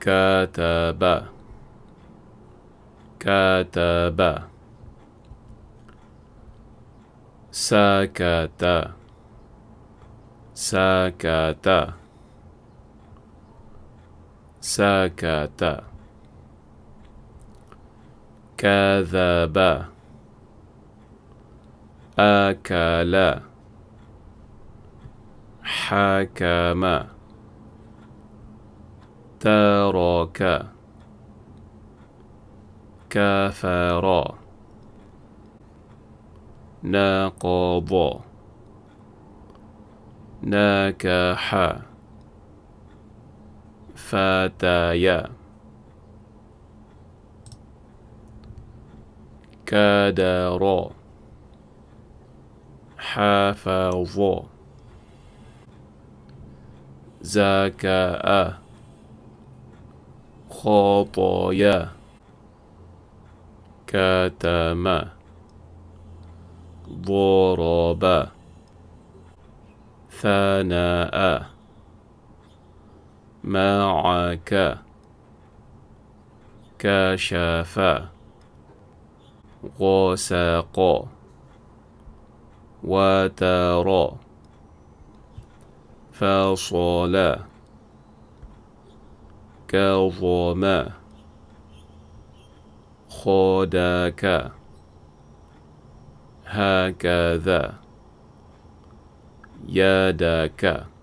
كتب كتب سكت سكت سكت كذب أكل حكم تارك كفر نقض نكح فتايا كدر حفظ زكاء خطايا كتم ضرب ثناء معك كشف غسق وترى فصلا كظما خداك هكذا يدك